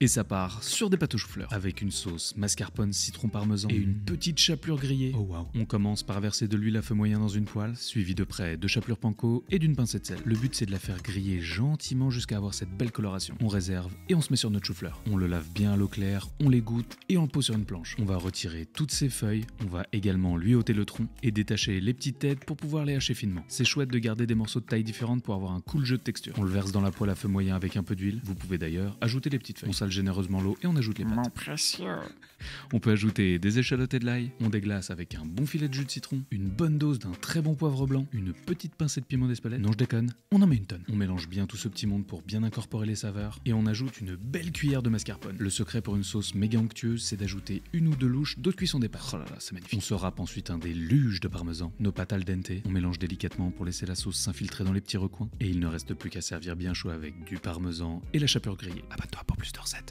Et ça part sur des pâtes aux fleurs avec une sauce mascarpone citron parmesan et une petite chapelure grillée. Oh On commence par verser de l'huile à feu moyen dans une poêle, suivie de près de chapelure panko et d'une pincée de sel. Le but c'est de la faire griller gentiment jusqu'à avoir cette belle coloration. On réserve et on se met sur notre chou-fleur. On le lave bien à l'eau claire, on l'égoutte et on le pose sur une planche. On va retirer toutes ses feuilles, on va également lui ôter le tronc et détacher les petites têtes pour pouvoir les hacher finement. C'est chouette de garder des morceaux de taille différente pour avoir un cool jeu de texture. On le verse dans la poêle à feu moyen avec un peu d'huile. Vous pouvez d'ailleurs ajouter les petites feuilles généreusement l'eau et on ajoute les pâtes. Mon précieux. On peut ajouter des échalotes et de l'ail, on déglace avec un bon filet de jus de citron, une bonne dose d'un très bon poivre blanc, une petite pincée de piment d'Espelette. Non, je déconne, on en met une tonne. On mélange bien tout ce petit monde pour bien incorporer les saveurs et on ajoute une belle cuillère de mascarpone. Le secret pour une sauce méga onctueuse, c'est d'ajouter une ou deux louches d'eau de cuisson des pâtes. Oh là là, c'est magnifique. On se râpe ensuite un déluge de parmesan, nos pâtes al dente, on mélange délicatement pour laisser la sauce s'infiltrer dans les petits recoins et il ne reste plus qu'à servir bien chaud avec du parmesan et la chapelure grillée. Abat-toi ah pour plus de